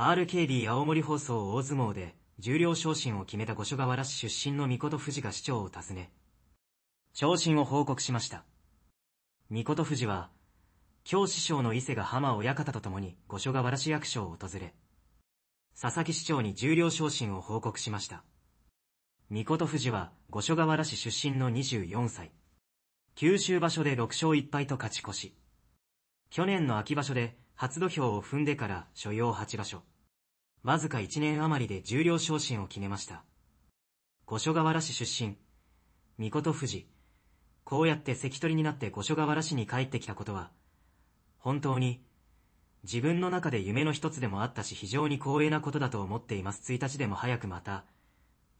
RKD 青森放送大相撲で重量昇進を決めた五所川原市出身の御琴富士が市長を訪ね、昇進を報告しました。御琴富士は、今日師匠の伊勢が浜親方と共に五所川原市役所を訪れ、佐々木市長に重量昇進を報告しました。御琴富士は五所川原市出身の24歳。九州場所で6勝1敗と勝ち越し。去年の秋場所で初土俵を踏んでから所要8場所。わずか1年余りで重量昇進を決めました。五所川原市出身。御琴富士。こうやって関取になって五所川原市に帰ってきたことは、本当に、自分の中で夢の一つでもあったし非常に光栄なことだと思っています。1日でも早くまた、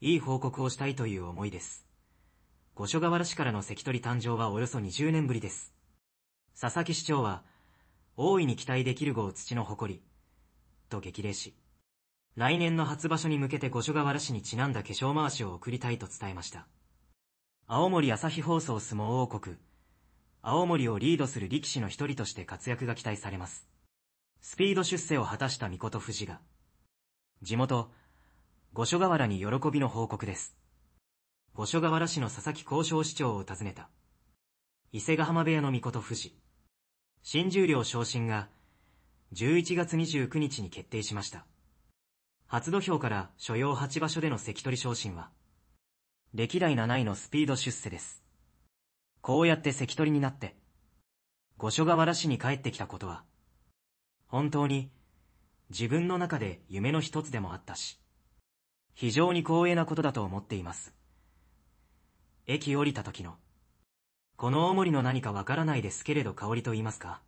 いい報告をしたいという思いです。五所川原市からの関取誕生はおよそ20年ぶりです。佐々木市長は、大いに期待できる号土の誇り、と激励し、来年の初場所に向けて五所川原市にちなんだ化粧回しを送りたいと伝えました。青森朝日放送相撲王国、青森をリードする力士の一人として活躍が期待されます。スピード出世を果たした御事富士が、地元、五所川原に喜びの報告です。五所川原市の佐々木交渉市長を訪ねた。伊勢ヶ浜部屋の御琴富士。新十両昇進が11月29日に決定しました。初土俵から所要8場所での関取昇進は、歴代7位のスピード出世です。こうやって関取になって、五所川原市に帰ってきたことは、本当に自分の中で夢の一つでもあったし、非常に光栄なことだと思っています。駅降りた時の、この大森の何かわからないですけれど香りと言いますか。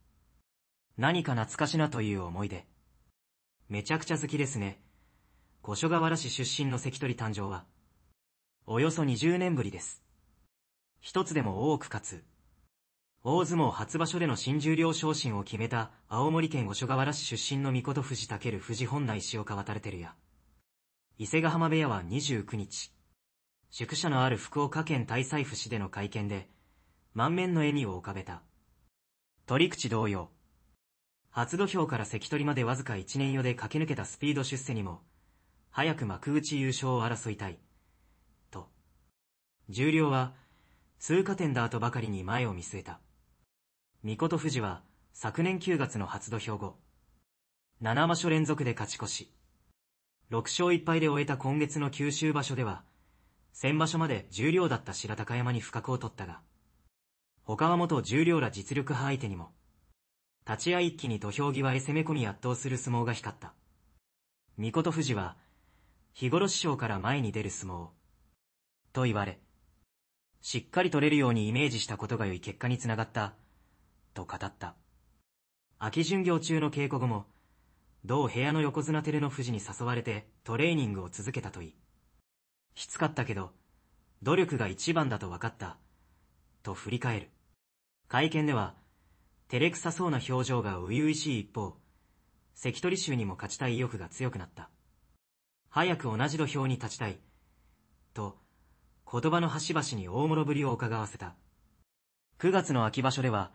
何か懐かしなという思いで。めちゃくちゃ好きですね。古書川原市出身の関取誕生は、およそ20年ぶりです。一つでも多くかつ、大相撲初場所での新十両昇進を決めた青森県五所川原市出身の御事藤武藤本内石岡渡れてるや。伊勢ヶ浜部屋は29日。宿舎のある福岡県大西府市での会見で、満面の笑みを浮かべた。取り口同様。初土俵から関取までわずか一年余で駆け抜けたスピード出世にも、早く幕内優勝を争いたい。と。重量は、通過点だとばかりに前を見据えた。三琴富士は、昨年9月の初土俵後、7場所連続で勝ち越し、6勝1敗で終えた今月の九州場所では、先場所まで重量だった白高山に不覚を取ったが、他は元十両ら実力派相手にも、立ち合い一気に土俵際へ攻め込み圧倒する相撲が光った。御琴富士は、日頃師匠から前に出る相撲、と言われ、しっかり取れるようにイメージしたことが良い結果につながった、と語った。秋巡業中の稽古後も、同部屋の横綱照ノ富士に誘われてトレーニングを続けたといい。しつかったけど、努力が一番だと分かった、と振り返る。会見では、照れくさそうな表情が初々しい一方、関取衆にも勝ちたい意欲が強くなった。早く同じ土俵に立ちたい。と、言葉の端々に大物ぶりを伺わせた。9月の秋場所では、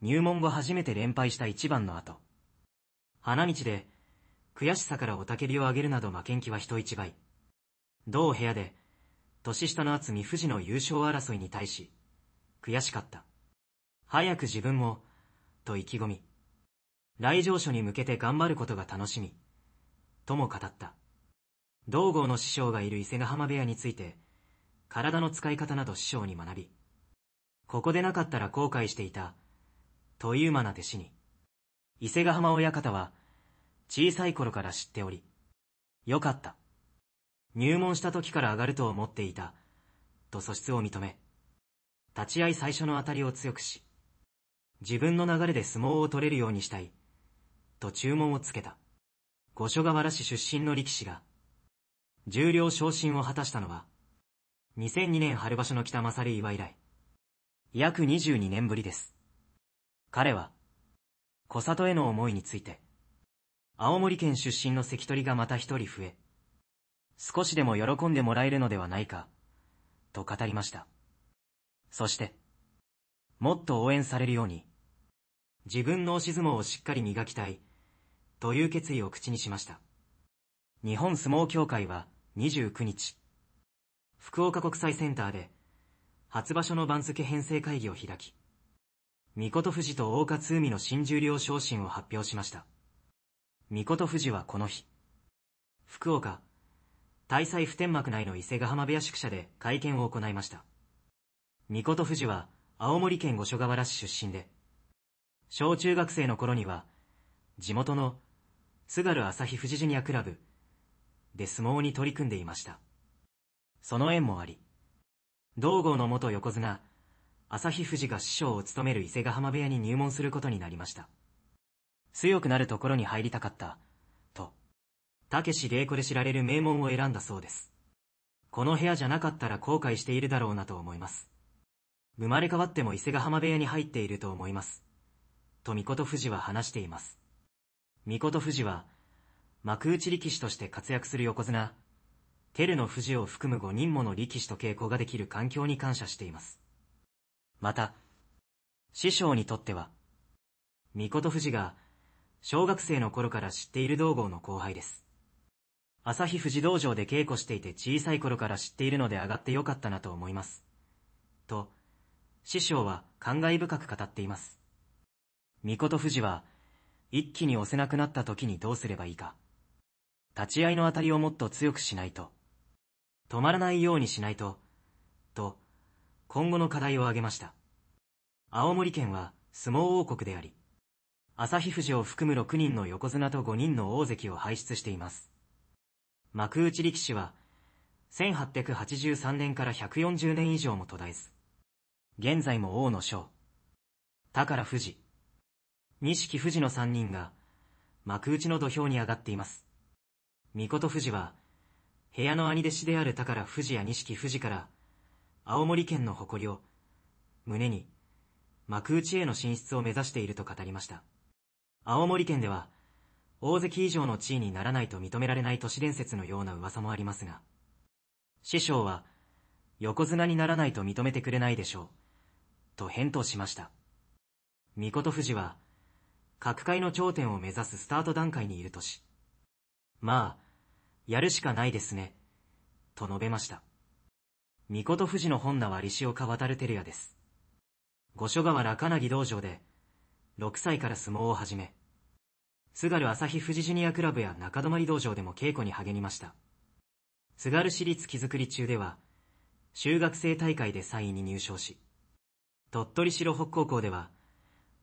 入門後初めて連敗した一番の後。花道で、悔しさから雄たけびを上げるなど負けん気は人一倍。同部屋で、年下の厚み富士の優勝争いに対し、悔しかった。早く自分も、と意気込み。来場所に向けて頑張ることが楽しみ。とも語った。道郷の師匠がいる伊勢ヶ浜部屋について、体の使い方など師匠に学び、ここでなかったら後悔していた、というまな弟子に、伊勢ヶ浜親方は、小さい頃から知っており、よかった。入門した時から上がると思っていた、と素質を認め、立ち合い最初の当たりを強くし、自分の流れで相撲を取れるようにしたい、と注文をつけた。五所川原市出身の力士が、重量昇進を果たしたのは、2002年春場所の北勝岩以来、約22年ぶりです。彼は、小里への思いについて、青森県出身の関取がまた一人増え、少しでも喜んでもらえるのではないか、と語りました。そして、もっと応援されるように、自分の押し相撲をしっかり磨きたい、という決意を口にしました。日本相撲協会は29日、福岡国際センターで、初場所の番付編成会議を開き、三琴富士と大勝海の新十両昇進を発表しました。三琴富士はこの日、福岡、大祭普天幕内の伊勢ヶ浜部屋宿舎で会見を行いました。三琴富士は青森県五所川原市出身で、小中学生の頃には、地元の津軽朝日富士ジュニアクラブで相撲に取り組んでいました。その縁もあり、道郷の元横綱、朝日富士が師匠を務める伊勢ヶ浜部屋に入門することになりました。強くなるところに入りたかった、と、たけし玲子で知られる名門を選んだそうです。この部屋じゃなかったら後悔しているだろうなと思います。生まれ変わっても伊勢ヶ浜部屋に入っていると思います。と美琴富士は話しています。美琴富士は、幕内力士として活躍する横綱、照の富士を含む5人もの力士と稽古ができる環境に感謝しています。また、師匠にとっては、美琴富士が、小学生の頃から知っている道号の後輩です。朝日富士道場で稽古していて小さい頃から知っているので上がってよかったなと思います。と、師匠は感慨深く語っています。御琴富士は、一気に押せなくなった時にどうすればいいか。立ち合いの当たりをもっと強くしないと。止まらないようにしないと。と、今後の課題を挙げました。青森県は相撲王国であり、旭富士を含む6人の横綱と5人の大関を輩出しています。幕内力士は、1883年から140年以上も途絶えず、現在も王の将、宝富士、錦富士の3人が、幕内の土俵に上がっています。御琴富士は、部屋の兄弟子である宝富士や錦富士から、青森県の誇りを、胸に、幕内への進出を目指していると語りました。青森県では、大関以上の地位にならないと認められない都市伝説のような噂もありますが、師匠は、横綱にならないと認めてくれないでしょう。と返答しました。みこと富士は、各界の頂点を目指すスタート段階にいるとし、まあ、やるしかないですね、と述べました。みこと富士の本名は西岡渡る照也です。五所川中なぎ道場で、6歳から相撲を始め、津軽朝日富士ジュニアクラブや中泊道場でも稽古に励みました。津軽市立木づくり中では、修学生大会で3位に入賞し、鳥取城北高校では、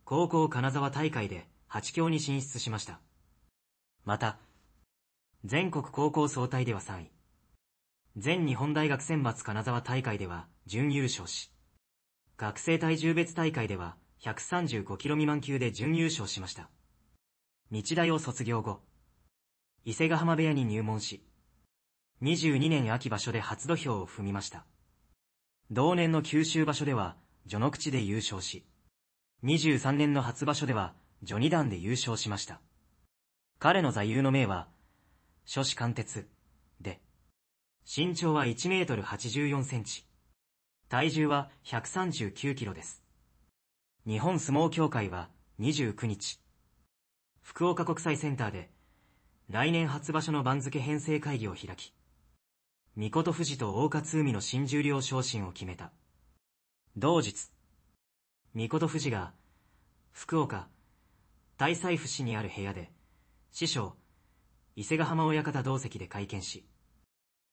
高校金沢大会で8強に進出しました。また、全国高校総体では3位。全日本大学選抜金沢大会では準優勝し、学生体重別大会では1 3 5キロ未満級で準優勝しました。日大を卒業後、伊勢ヶ浜部屋に入門し、22年秋場所で初土俵を踏みました。同年の九州場所では序の口で優勝し、23年の初場所では、序二段で優勝しました。彼の座右の銘は、諸子貫徹、で、身長は1メートル84センチ、体重は139キロです。日本相撲協会は29日、福岡国際センターで、来年初場所の番付編成会議を開き、御琴富士と大勝海の新十両昇進を決めた。同日、御琴富士が、福岡、大西府市にある部屋で、師匠、伊勢ヶ浜親方同席で会見し、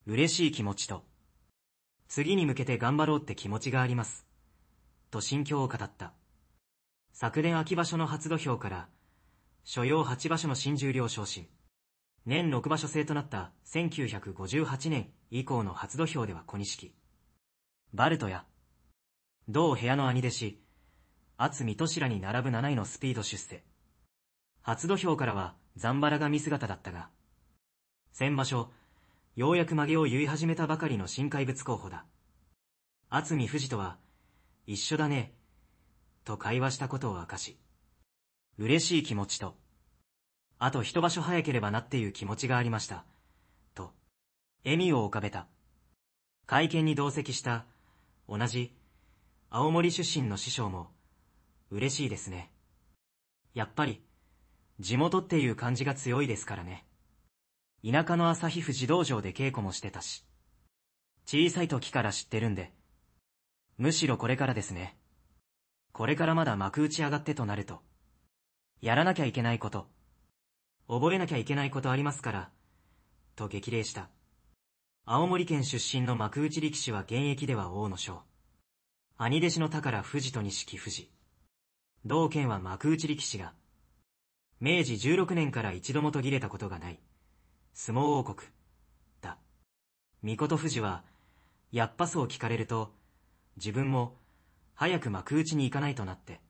嬉しい気持ちと、次に向けて頑張ろうって気持ちがあります。と心境を語った。昨年秋場所の初土俵から、所要8場所の新十両昇進。年6場所制となった1958年以降の初土俵では小錦。バルトや、同部屋の兄弟子、厚見としらに並ぶ7位のスピード出世。初土俵からは、ザンバラが見姿だったが、先場所、ようやく曲げを言い始めたばかりの新怪物候補だ。厚見富士とは、一緒だね、と会話したことを明かし、嬉しい気持ちと、あと一場所早ければなっていう気持ちがありました、と、笑みを浮かべた。会見に同席した、同じ、青森出身の師匠も、嬉しいですね。やっぱり、地元っていう感じが強いですからね。田舎の朝日富士道場で稽古もしてたし。小さい時から知ってるんで。むしろこれからですね。これからまだ幕打ち上がってとなると。やらなきゃいけないこと。覚えなきゃいけないことありますから。と激励した。青森県出身の幕内力士は現役では大野章。兄弟子の宝富士と錦富士。同県は幕内力士が、明治16年から一度も途切れたことがない、相撲王国、だ。御事富士は、やっぱそう聞かれると、自分も、早く幕内に行かないとなって、